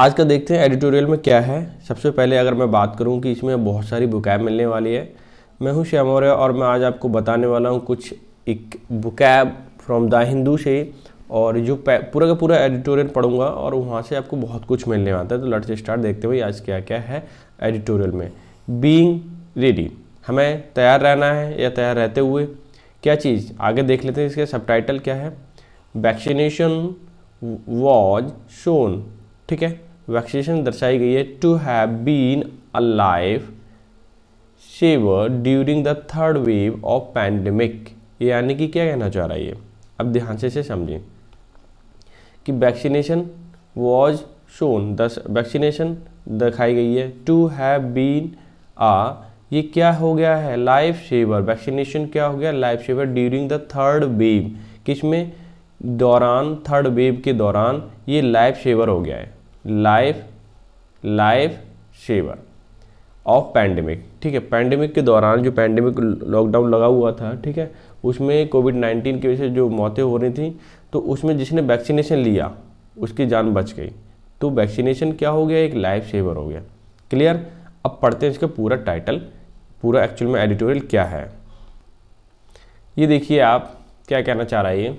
आज का देखते हैं एडिटोरियल में क्या है सबसे पहले अगर मैं बात करूं कि इसमें बहुत सारी बुकैब मिलने वाली है मैं हूं श्याम मौर्य और मैं आज आपको बताने वाला हूं कुछ एक बुकैब फ्रॉम द हिंदू से और जो पूरा का पूरा एडिटोरियल पढ़ूंगा और वहाँ से आपको बहुत कुछ मिलने वाला है तो लट स्टार्ट देखते हुए आज क्या क्या है एडिटोरियल में बींग रेडी हमें तैयार रहना है या तैयार रहते हुए क्या चीज़ आगे देख लेते हैं इसका सब क्या है वैक्सीनेशन वॉज शोन ठीक है वैक्सीनेशन दर्शाई गई है to have been life saver during the third wave of pandemic यानी कि क्या कहना चाह रहा है ये अब ध्यान से इसे समझें कि वैक्सीनेशन वॉज शोन दस वैक्सीनेशन दिखाई गई है टू हैव बीन आ ये क्या हो गया है लाइफ सेवर वैक्सीनेशन क्या हो गया life saver during the third wave किस में दौरान थर्ड वेव के दौरान ये लाइफ सेवर हो गया है life life saver of pandemic ठीक है पैंडमिक के दौरान जो पैंडमिक लॉकडाउन लगा हुआ था ठीक है उसमें कोविड नाइन्टीन की वजह से जो मौतें हो रही थी तो उसमें जिसने वैक्सीनेशन लिया उसकी जान बच गई तो वैक्सीनेशन क्या हो गया एक लाइफ सेवर हो गया क्लियर अब पढ़ते हैं इसका पूरा टाइटल पूरा एक्चुअल में एडिटोरियल क्या है ये देखिए आप क्या कहना चाह रहा है ये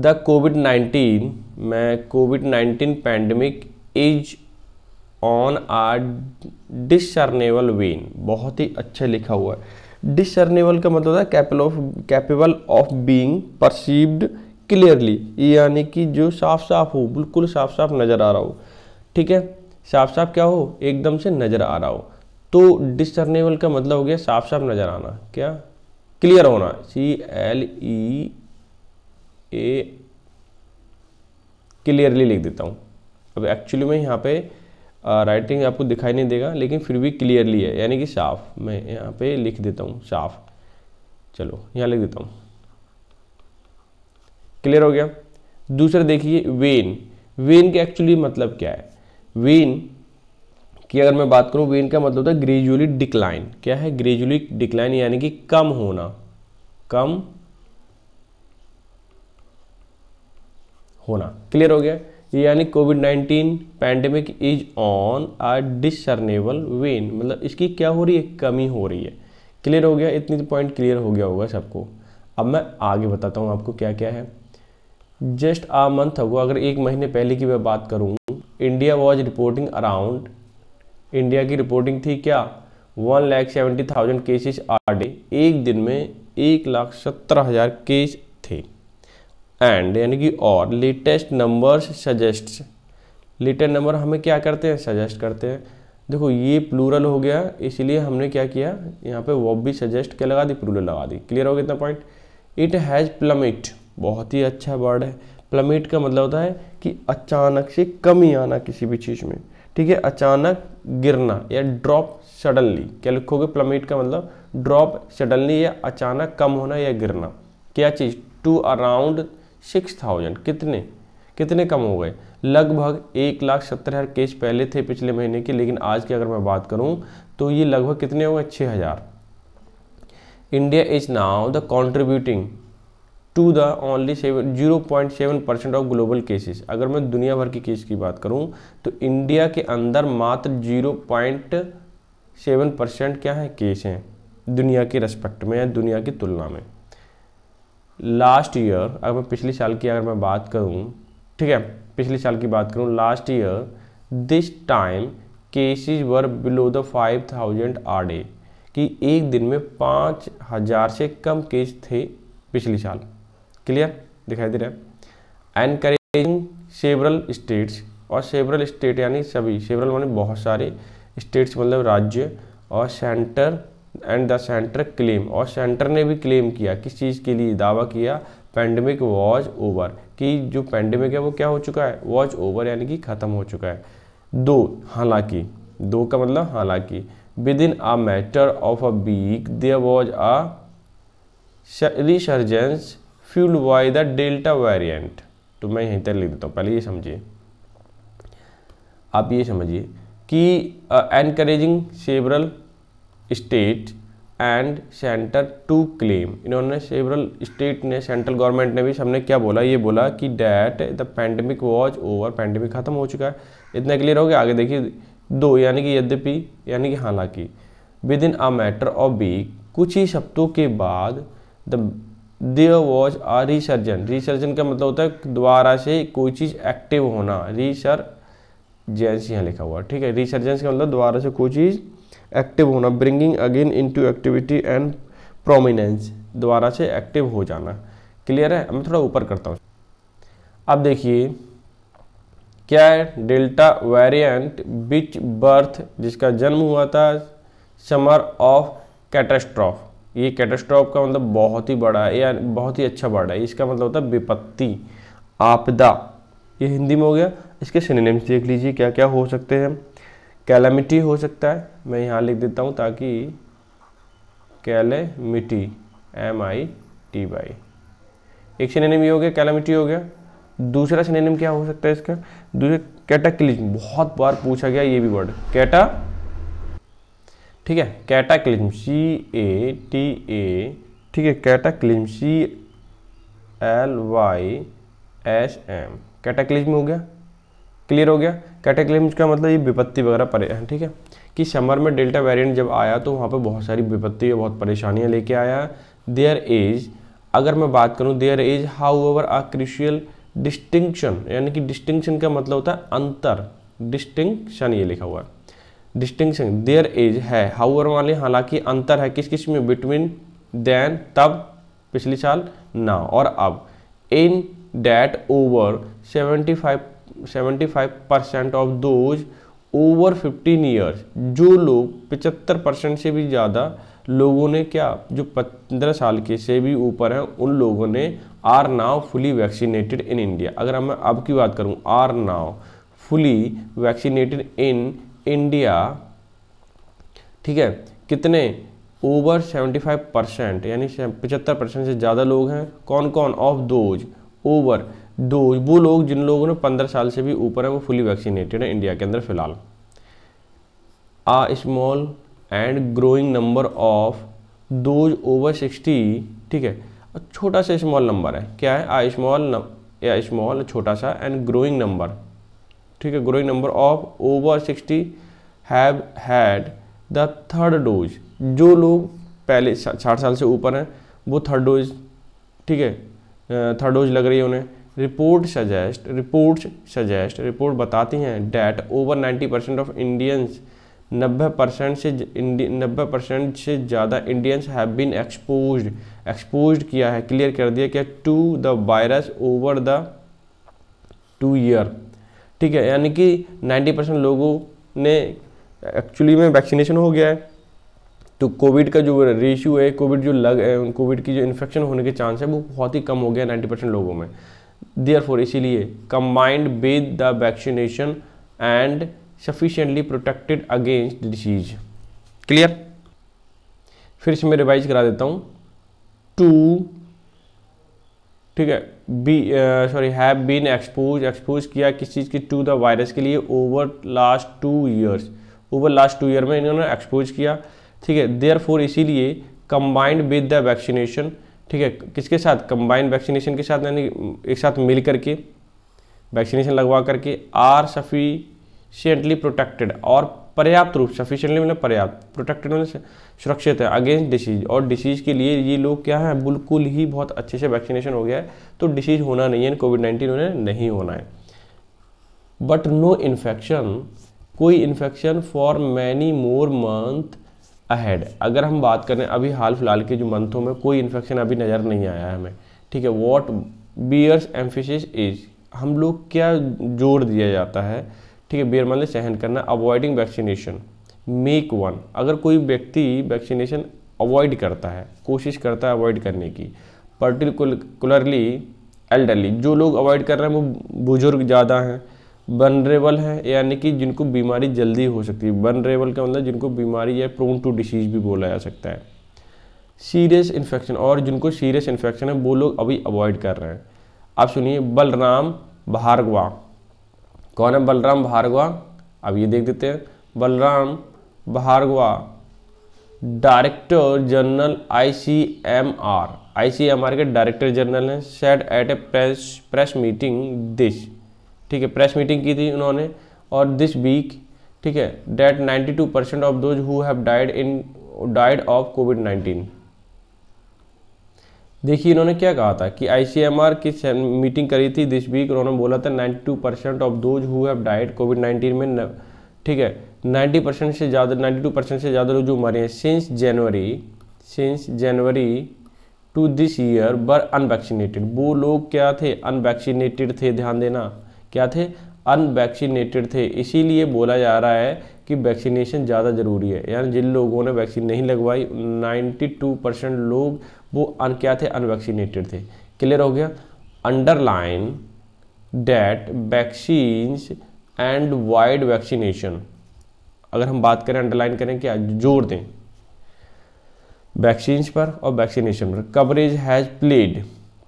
द कोविड नाइन्टीन में covid nineteen pandemic is on a discernible wane बहुत ही अच्छा लिखा हुआ है डिसनेबल का मतलब है capable of capable of being perceived clearly यानी कि जो साफ साफ हो बिल्कुल साफ साफ नज़र आ रहा हो ठीक है साफ साफ क्या हो एकदम से नज़र आ रहा हो तो डिसनेबल का मतलब हो गया साफ साफ नज़र आना क्या क्लियर होना सी एल ई ए क्लियरली लिख देता हूँ अब एक्चुअली में यहाँ पे राइटिंग uh, आपको दिखाई नहीं देगा लेकिन फिर भी क्लियरली है यानी कि साफ मैं यहाँ पे लिख देता हूँ साफ चलो यहाँ लिख देता हूँ क्लियर हो गया दूसरा देखिए वेन वेन के एक्चुअली मतलब क्या है वेन की अगर मैं बात करूँ वेन का मतलब होता है ग्रेजुअली डिक्लाइन क्या है ग्रेजुअली डिक्लाइन यानी कि कम होना कम होना क्लियर हो गया यानी covid nineteen pandemic is on a discernible wane मतलब इसकी क्या हो रही है कमी हो रही है क्लियर हो गया इतनी पॉइंट तो क्लियर हो गया होगा सबको अब मैं आगे बताता हूँ आपको क्या क्या है जस्ट आ मंथ हो अगर एक महीने पहले की मैं बात करूँ India was reporting around India की रिपोर्टिंग थी क्या one lakh seventy thousand cases a day एक दिन में एक लाख सत्तर हज़ार केस एंड यानी कि और latest number suggest latest number हमें क्या करते हैं सजेस्ट करते हैं देखो ये प्लूरल हो गया इसलिए हमने क्या किया यहाँ पे वॉब भी सजेस्ट क्या लगा दी प्लूरल लगा दी क्लियर हो गया इतना पॉइंट इट हैज़ प्लमिट बहुत ही अच्छा वर्ड है प्लमिट का मतलब होता है कि अचानक से कमी आना किसी भी चीज़ में ठीक है अचानक गिरना या ड्रॉप सडनली क्या लिखोगे प्लमिट का मतलब ड्रॉप सडनली या अचानक कम होना या गिरना क्या चीज़ टू अराउंड सिक्स थाउजेंड कितने कितने कम हो गए लगभग एक लाख सत्तर हज़ार केस पहले थे पिछले महीने के लेकिन आज की अगर मैं बात करूं तो ये लगभग कितने हो गए छः हज़ार India is now the contributing to the only seven zero point seven percent of global cases अगर मैं दुनिया भर के केस की बात करूं तो इंडिया के अंदर मात्र जीरो पॉइंट सेवन परसेंट क्या है केस हैं दुनिया के रेस्पेक्ट में या दुनिया की तुलना में लास्ट ईयर अगर मैं पिछले साल की अगर मैं बात करूँ ठीक है पिछले साल की बात करूँ last year this time cases were below the five thousand a day कि एक दिन में पाँच हज़ार से कम केस थे पिछले साल क्लियर दिखाई दे रहा है एनकरेजिंग सेवरल स्टेट्स और सेवरल स्टेट यानी सभी सेवरल माने बहुत सारे स्टेट्स मतलब राज्य और centre and the centre claim और सेंटर ने भी क्लेम किया किस चीज़ के लिए दावा किया पेंडेमिक वॉज ओवर कि जो पेंडेमिक है वो क्या हो चुका है वॉज ओवर यानी कि ख़त्म हो चुका है दो हालांकि दो का मतलब हालांकि within a matter of a week there was a resurgence fuelled by the delta variant तो मैं यहीं तक लिख देता हूँ पहले ये समझिए आप ये समझिए कि encouraging several state and centre to claim इन्होंने सेवरल स्टेट ने सेंट्रल गवर्नमेंट ने भी सबने क्या बोला ये बोला कि that the pandemic was over pandemic ख़त्म हो चुका है इतना क्लियर हो गया आगे देखिए दो यानी कि यद्यपि यानी कि हालांकि within a matter of week कुछ ही शब्दों के बाद the there was a resurgence resurgence का मतलब होता है दोबारा से कोई चीज़ एक्टिव होना रिसर जेंस यहाँ लिखा हुआ ठीक है रिसर्जेंस का मतलब दोबारा से कोई चीज़ एक्टिव होना bringing again into activity and prominence दोबारा से एक्टिव हो जाना क्लियर है मैं थोड़ा ऊपर करता हूँ अब देखिए क्या है डेल्टा वेरिएंट बिच बर्थ जिसका जन्म हुआ था समर ऑफ कैटेस्ट्रॉफ ये कैटेस्ट्रॉफ का मतलब बहुत ही बड़ा है या बहुत ही अच्छा बर्ड है इसका मतलब होता है विपत्ति आपदा ये हिंदी में हो गया इसके सिनेम्स देख लीजिए क्या क्या हो सकते हैं कैलामिटी हो सकता है मैं यहाँ लिख देता हूँ ताकि calamity M I T Y एक सिनेम ये हो गया कैलामिटी हो गया दूसरा सिनेम क्या हो सकता है इसका दूसरा कैटाक्लिज्म बहुत बार पूछा गया ये भी वर्ड कैटा ठीक है cataclysm C A T A ठीक है cataclysm C L Y S M cataclysm हो गया क्लियर हो गया कैटेक्लिम्स का मतलब ये विपत्ति वगैरह परे हैं ठीक है कि समर में डेल्टा वेरिएंट जब आया तो वहाँ पे बहुत सारी विपत्ति और बहुत परेशानियाँ लेके आया देयर एज अगर मैं बात करूँ there is however a crucial distinction यानी कि डिस्टिंक्शन का मतलब होता है अंतर डिस्टिंक्शन ये लिखा हुआ है डिस्टिंक्शन देयर एज है हाउ ओवर वाले हालांकि अंतर है किस किस में बिटवीन देन तब पिछले साल ना और अब in that over seventy five 75 percent of those over 15 years जो लोग 75 परसेंट से भी ज़्यादा लोगों ने क्या जो 15 साल के से भी ऊपर हैं उन लोगों ने are now fully vaccinated in India अगर मैं अब की बात करूं are now fully vaccinated in India ठीक है कितने ओवर 75 परसेंट यानी पचहत्तर परसेंट से ज़्यादा लोग हैं कौन कौन ऑफ दोज ओवर दो वो लोग जिन लोगों ने पंद्रह साल से भी ऊपर है वो फुली वैक्सीनेटेड है इंडिया के अंदर फिलहाल a small and growing number of those over sixty ठीक है छोटा सा स्मॉल नंबर है क्या है आ स्मॉल या स्मॉल छोटा सा एंड ग्रोइंग नंबर ठीक है growing number of over sixty have had the third dose जो लोग पहले साठ साल से ऊपर हैं वो थर्ड डोज ठीक है थर्ड डोज लग रही है उन्हें report suggest report suggest report बताती हैं that over 90 percent of Indians 90 percent से नब्बे परसेंट से ज़्यादा Indians have been expose expose किया है क्लियर कर दिया क्या to the virus over the two year ठीक है यानी कि 90 परसेंट लोगों ने एक्चुअली में वैक्सीनेशन हो गया है तो कोविड का जो रेशियो है कोविड जो लग कोविड की जो इन्फेक्शन होने के चांस है वो बहुत ही कम हो गया है नाइन्टी परसेंट लोगों में देयर इसीलिए combined with the vaccination and sufficiently protected against disease clear फिर से मैं रिवाइज करा देता हूँ टू ठीक है be sorry have been expose expose किया किस चीज़ की टू द वायरस के लिए over last two years over last two year में इन्होंने एक्सपोज किया ठीक है देयर फोर इसीलिए कंबाइंड विद द वैक्सीनेशन ठीक है किसके साथ कंबाइन वैक्सीनेशन के साथ यानी एक साथ मिल करके वैक्सीनेशन लगवा करके आर सफिशियंटली प्रोटेक्टेड और पर्याप्त रूप सफिशियंटली मतलब पर्याप्त प्रोटेक्टेड मतलब सुरक्षित है अगेंस्ट डिसीज और डिसीज़ के लिए ये लोग क्या है बिल्कुल ही बहुत अच्छे से वैक्सीनेशन हो गया है तो डिसीज़ होना नहीं है कोविड नाइन्टीन उन्हें नहीं होना है बट नो इन्फेक्शन कोई infection for many more month ahead अगर हम बात करें अभी हाल फिलहाल के जो मंथों में कोई इन्फेक्शन अभी नज़र नहीं आया है हमें ठीक है वॉट बियर्स एम्फिसिस इज हम लोग क्या जोर दिया जाता है ठीक है बियर मतलब सहन करना अवॉइडिंग वैक्सीनेशन मेक वन अगर कोई व्यक्ति वैक्सीनेशन अवॉइड करता है कोशिश करता है अवॉइड करने की पर्टिकुलरली एल्डरली जो लोग अवॉइड कर रहे हैं वो बुजुर्ग ज़्यादा हैं बनरेबल हैं यानी कि जिनको बीमारी जल्दी हो सकती है बनरेबल का मतलब जिनको बीमारी या प्रोन टू डिसीज भी बोला जा सकता है सीरियस इन्फेक्शन और जिनको सीरियस इन्फेक्शन है वो लोग अभी अवॉइड कर रहे हैं आप सुनिए बलराम भार्गवा कौन है बलराम भार्गवा अब ये देख देते हैं Balram Bhargava director general ICMR ICMR के डायरेक्टर जनरल हैं said at a press press meeting this ठीक है प्रेस मीटिंग की थी उन्होंने और दिस वीक ठीक है that 92 percent of those who have died in died of covid 19 देखिए इन्होंने क्या कहा था कि आई की मीटिंग करी थी दिस वीक उन्होंने बोला था 92 percent of those who have died covid 19 में ठीक है 90 परसेंट से ज़्यादा 92 परसेंट से ज़्यादा लोग जो मरे हैं since January since January to this year were unvaccinated वो लोग क्या थे अनवैक्सीनेटेड थे ध्यान देना क्या थे अनवैक्सीनेटेड थे इसीलिए बोला जा रहा है कि वैक्सीनेशन ज़्यादा ज़रूरी है यानी जिन लोगों ने वैक्सीन नहीं लगवाई 92 परसेंट लोग वो अन क्या थे अनवैक्सीनेटेड थे क्लियर हो गया underline that vaccines and wide vaccination अगर हम बात करें अंडरलाइन करें क्या जोर दें वैक्सीन्स पर और वैक्सीनेशन पर कवरेज हैज़ प्लेड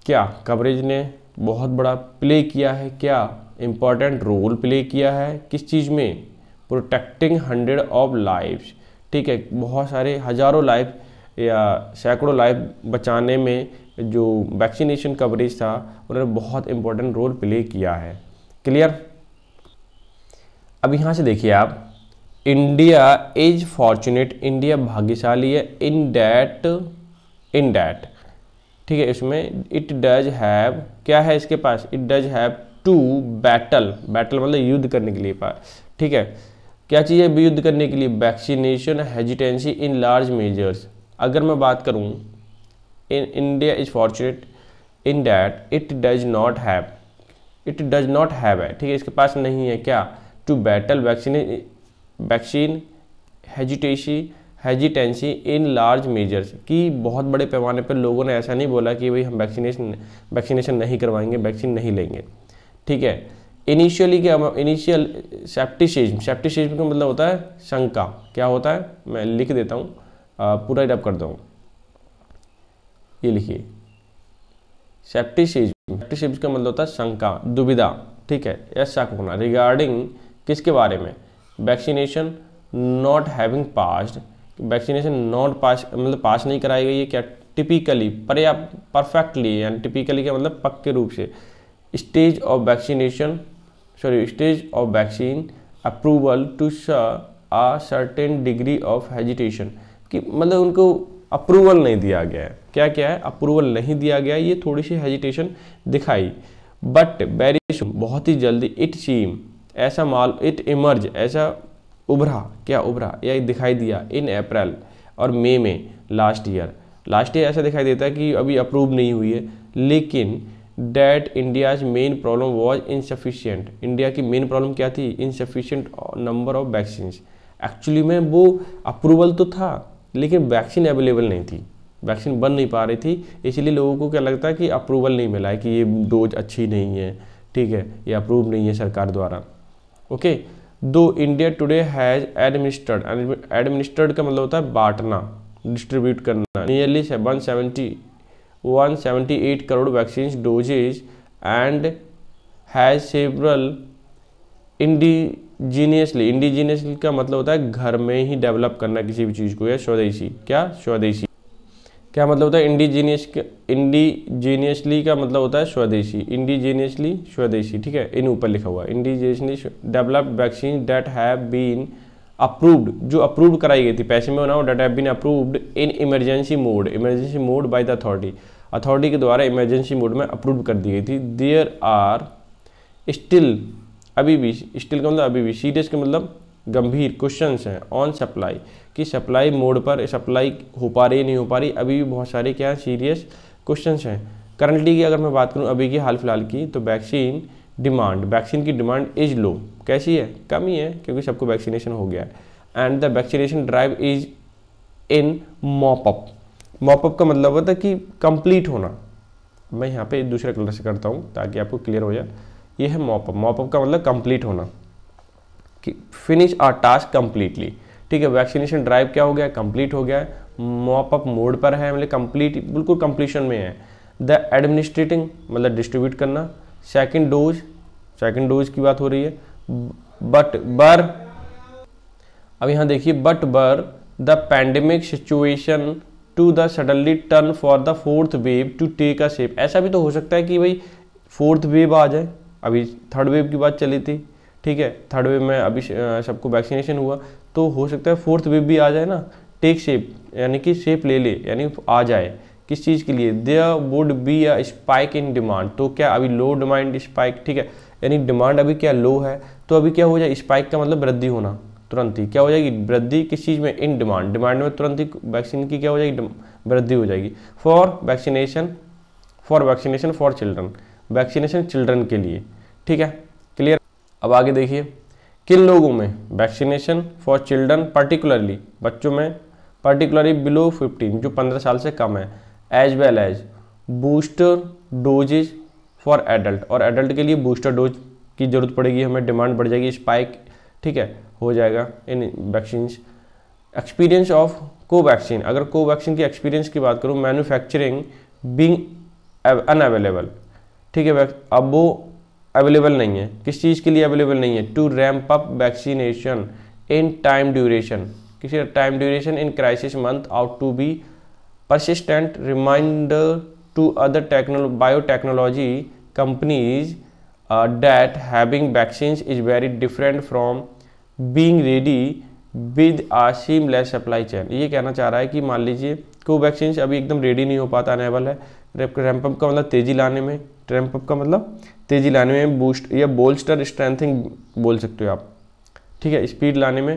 क्या कवरेज ने बहुत बड़ा प्ले किया है क्या इम्पॉर्टेंट रोल प्ले किया है किस चीज़ में प्रोटेक्टिंग हंड्रेड ऑफ लाइफ्स ठीक है बहुत सारे हज़ारों लाइफ या सैकड़ों लाइफ बचाने में जो वैक्सीनेशन कवरेज था उन्होंने बहुत इम्पोर्टेंट रोल प्ले किया है क्लियर अब यहाँ से देखिए आप इंडिया इज फॉर्चुनेट इंडिया भाग्यशाली है इन डैट इन डैट ठीक है इसमें इट डज हैव क्या है इसके पास it does have to battle battle मतलब युद्ध करने के लिए पास ठीक है क्या चीज़ है युद्ध करने के लिए vaccination hesitancy in large measures अगर मैं बात करूँ in India is fortunate in that it does not have it does not have है ठीक है इसके पास नहीं है क्या to battle vaccine vaccine hesitancy hesitancy in large measures कि बहुत बड़े पैमाने पर लोगों ने ऐसा नहीं बोला कि भाई हम वैक्सीनेशन वैक्सीनेशन नहीं करवाएंगे वैक्सीन नहीं लेंगे ठीक है इनिशियली क्या इनिशियल सेप्टिसिज्म सेप्टिसिज्म का मतलब होता है शंका क्या होता है मैं लिख देता हूँ पूरा डब कर दूँ ये लिखिए सेप्टिसिज्म सेप्टिसिज्म का मतलब होता है शंका दुविधा ठीक है या शक होना रिगार्डिंग किसके बारे में vaccination not having passed vaccination not pass मतलब पास नहीं कराई गई है क्या टिपिकली पर या परफेक्टली यानी टिपिकली क्या मतलब पक्के रूप से stage of vaccination sorry stage of vaccine approval to a certain degree of hesitation कि मतलब उनको अप्रूवल नहीं दिया गया है क्या क्या है अप्रूवल नहीं दिया गया ये थोड़ी सी हेजिटेशन दिखाई बट वेरी बहुत ही जल्दी इट सीम ऐसा माल इट इमर्ज ऐसा उभरा क्या उभरा या दिखाई दिया इन अप्रैल और मई में लास्ट ईयर लास्ट ईयर ऐसा दिखाई देता है कि अभी अप्रूव नहीं हुई है लेकिन that India's main problem was insufficient India की मेन प्रॉब्लम क्या थी insufficient number of vaccine actually में वो अप्रूवल तो था लेकिन वैक्सीन अवेलेबल नहीं थी वैक्सीन बन नहीं पा रही थी इसलिए लोगों को क्या लगता है कि अप्रूवल नहीं मिला है कि ये डोज अच्छी नहीं है ठीक है ये अप्रूव नहीं है सरकार द्वारा okay though India today has administered administered का मतलब होता है बांटना डिस्ट्रीब्यूट करना nearly one seventy one seventy eight crore vaccine doses and has several indigenously indigenously का मतलब होता है घर में ही डेवलप करना किसी भी चीज़ को या स्वदेशी क्या स्वदेशी क्या मतलब होता है इंडिजीनियस इंडिजीनियसली का मतलब होता है स्वदेशी इंडिजीनियसली स्वदेशी ठीक है इन ऊपर लिखा हुआ है indigenously developed vaccine that have been approved जो अप्रूव कराई गई थी पैसे में बनाओ that have been approved in emergency mode emergency mode by the authority authority के द्वारा इमरजेंसी मोड में अप्रूव कर दी गई थी देयर आर स्टिल अभी भी स्टिल का मतलब अभी भी सीरियस का मतलब गंभीर क्वेश्चंस हैं ऑन सप्लाई कि सप्लाई मोड पर सप्लाई हो पा रही नहीं हो पा रही अभी भी बहुत सारे क्या सीरियस क्वेश्चंस हैं करंटली की अगर मैं बात करूँ अभी की हाल फिलहाल की तो वैक्सीन डिमांड वैक्सीन की डिमांड इज लो कैसी है कम ही है क्योंकि सबको वैक्सीनेशन हो गया है and the vaccination drive is in mop up mop up का मतलब होता है कि कंप्लीट होना मैं यहाँ पे दूसरे कलर से करता हूँ ताकि आपको क्लियर हो जाए ये है मॉपअप मॉपअप का मतलब कंप्लीट होना फिनिश आर टास्क कम्प्लीटली ठीक है वैक्सीनेशन ड्राइव क्या हो गया कंप्लीट हो गया है मॉप अप मोड पर है मतलब कंप्लीट बिल्कुल कंप्लीशन में है द एडमिनिस्ट्रेटिंग मतलब डिस्ट्रीब्यूट करना सेकेंड डोज सेकेंड डोज की बात हो रही है बट बर अब यहाँ देखिए but were the pandemic situation to the suddenly turn for the fourth wave to take a shape ऐसा भी तो हो सकता है कि भाई फोर्थ वेव आ जाए अभी थर्ड वेव की बात चली थी ठीक है थर्ड वेव में अभी सबको वैक्सीनेशन हुआ तो हो सकता है फोर्थ वेव भी आ जाए ना टेक शेप यानी कि शेप ले ले यानी आ जाए किस चीज़ के लिए there would be a spike in demand तो क्या अभी लो डिमांड स्पाइक ठीक है यानी डिमांड अभी क्या लो है तो अभी क्या हो जाए स्पाइक का मतलब वृद्धि होना तुरंत ही क्या हो जाएगी वृद्धि किस चीज़ में इन डिमांड डिमांड में तुरंत ही वैक्सीन की क्या हो जाएगी वृद्धि हो जाएगी for vaccination for vaccination for children vaccination children के लिए ठीक है अब आगे देखिए किन लोगों में वैक्सीनेशन फॉर चिल्ड्रन पर्टिकुलरली बच्चों में पर्टिकुलरली बिलो 15 जो 15 साल से कम है as well as booster doses for adult और एडल्ट के लिए बूस्टर डोज की ज़रूरत पड़ेगी हमें डिमांड बढ़ जाएगी स्पाइक ठीक है हो जाएगा in vaccine experience of Covaxin अगर कोवैक्सीन की एक्सपीरियंस की बात करूँ मैन्युफैक्चरिंग बींग अनअवेलेबल ठीक है अब वो अवेलेबल नहीं है किस चीज़ के लिए अवेलेबल नहीं है to ramp up vaccination in time duration किसी time duration in crisis month out to be persistent reminder to other techno biotechnology companies that having vaccines is very different from being ready with a seamless supply chain ये कहना चाह रहा है कि मान लीजिए Covaxin अभी एकदम रेडी नहीं हो पाता अनेबल है रैम्पअप का मतलब तेज़ी लाने में रैम्पअप का मतलब तेज़ी लाने में बूस्ट या बोल्स्टर स्ट्रेंथिंग बोल सकते हो आप ठीक है स्पीड लाने में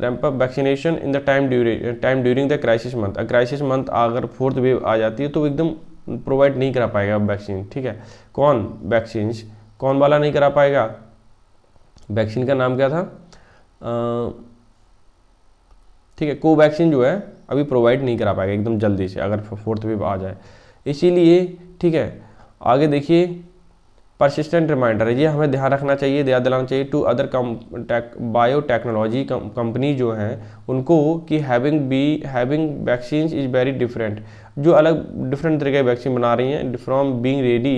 ramp up vaccination in the time dura time during the crisis month crisis month अगर फोर्थ वेव आ जाती है तो एकदम प्रोवाइड नहीं करा पाएगा वैक्सीन ठीक है कौन वैक्सीन कौन वाला नहीं करा पाएगा वैक्सीन का नाम क्या था ठीक है कोवैक्सीन जो है अभी प्रोवाइड नहीं करा पाएगा एकदम जल्दी से अगर फोर्थ वेव आ जाए इसीलिए ठीक है आगे देखिए परसिस्टेंट रिमाइंडर है ये हमें ध्यान रखना चाहिए ध्यान दिलाना चाहिए टू अदर कम बायो टेक्नोलॉजी कंपनी जो हैं उनको कि having be having vaccine is very different जो अलग डिफरेंट तरीके की वैक्सीन बना रही हैं from being ready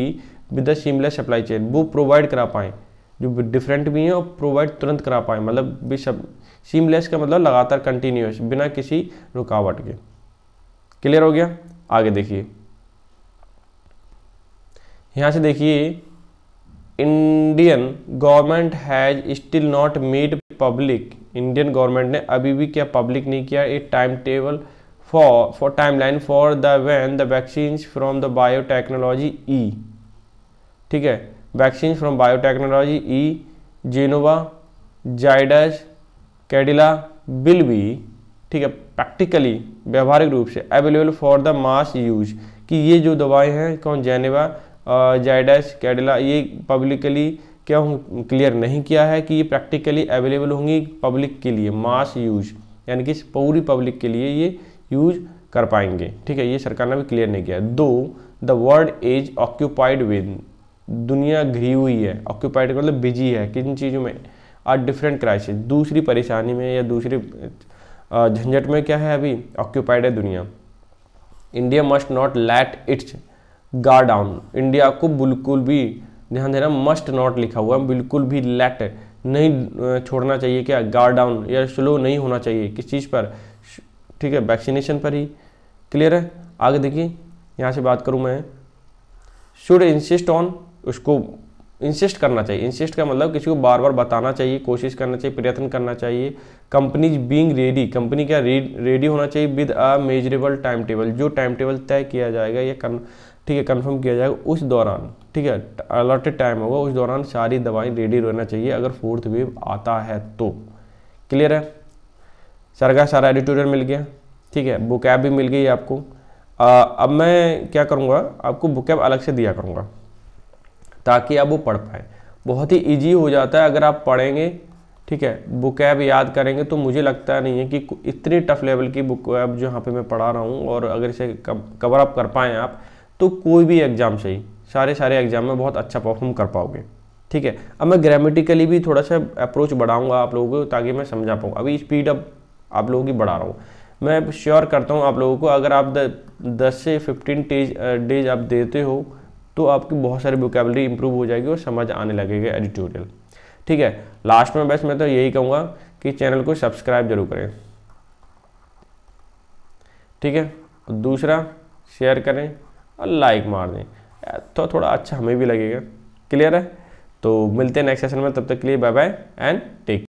with the seamless supply chain वो प्रोवाइड करा पाएँ जो डिफरेंट भी हैं और प्रोवाइड तुरंत करा पाएँ मतलब भी सब सीमलेस का मतलब लगातार कंटिन्यूस बिना किसी रुकावट के क्लियर हो गया आगे देखिए यहाँ से देखिए Indian government has still not made public Indian government ने अभी भी क्या पब्लिक नहीं किया a time table for for time line for the van the vaccine from the biotechnology E ठीक है vaccine from biotechnology E Gennova Zydus Cadila will be ठीक है प्रैक्टिकली व्यवहारिक रूप से available for the mass use कि ये जो दवाएं हैं कौन जेनेवा जैडस कैडिला ये पब्लिकली क्या क्लियर नहीं किया है कि ये प्रैक्टिकली अवेलेबल होंगी पब्लिक के लिए मास यूज यानी कि पूरी पब्लिक के लिए ये यूज कर पाएंगे ठीक है ये सरकार ने भी क्लियर नहीं किया though the world is occupied with दुनिया घिरी हुई है ऑक्यूपाइड मतलब बिजी है किन चीज़ों में और डिफरेंट क्राइसिस दूसरी परेशानी में या दूसरी झंझट में क्या है अभी ऑक्यूपाइड है दुनिया India must not let its गा डाउन इंडिया को बिल्कुल भी ध्यान देना मस्ट नॉट लिखा हुआ है बिल्कुल भी लेट नहीं छोड़ना चाहिए क्या गार डाउन या स्लो नहीं होना चाहिए किस चीज़ पर ठीक है वैक्सीनेशन पर ही क्लियर है आगे देखिए यहाँ से बात करूँ मैं शुड इंसिस्ट ऑन उसको इंसिस्ट करना चाहिए इंसिस्ट का मतलब किसी को बार बार बताना चाहिए कोशिश करना चाहिए प्रयत्न करना चाहिए कंपनीज बीइंग रेडी कंपनी क्या रेडी होना चाहिए with a measurable time table जो टाइम टेबल तय किया जाएगा या ठीक है कंफर्म किया जाएगा उस दौरान ठीक है अलॉटेड टाइम होगा उस दौरान सारी दवाएं रेडी रहना चाहिए अगर फोर्थ वेव आता है तो क्लियर है सर का सारा एडिटोरियल मिल गया ठीक है बुक ऐप भी मिल गई आपको आ, अब मैं क्या करूँगा आपको बुक ऐप अलग से दिया करूँगा ताकि आप वो पढ़ पाए बहुत ही ईजी हो जाता है अगर आप पढ़ेंगे ठीक है बुक ऐप याद करेंगे तो मुझे लगता नहीं है कि इतनी टफ लेवल की बुक ऐप जो यहाँ पे मैं पढ़ा रहा हूँ और अगर इसे कवर अप कर पाएँ आप तो कोई भी एग्ज़ाम सही सारे सारे एग्ज़ाम में बहुत अच्छा परफॉर्म कर पाओगे ठीक है अब मैं ग्रामेटिकली भी थोड़ा सा अप्रोच बढ़ाऊंगा आप लोगों को ताकि मैं समझा पाऊँ अभी स्पीड अब आप लोगों की बढ़ा रहा हूँ मैं श्योर करता हूँ आप लोगों को अगर आप दस से फिफ्टीन डेज डेज आप देते हो तो आपकी बहुत सारी वोकेबलरी इंप्रूव हो जाएगी और समझ आने लगेगा एडिटोरियल ठीक है लास्ट में बस मैं तो यही कहूँगा कि चैनल को सब्सक्राइब जरूर करें ठीक है दूसरा शेयर करें और लाइक मार दें तो थोड़ा अच्छा हमें भी लगेगा क्लियर है तो मिलते हैं नेक्स्ट सेशन में तब तक के लिए बाय बाय एंड टेक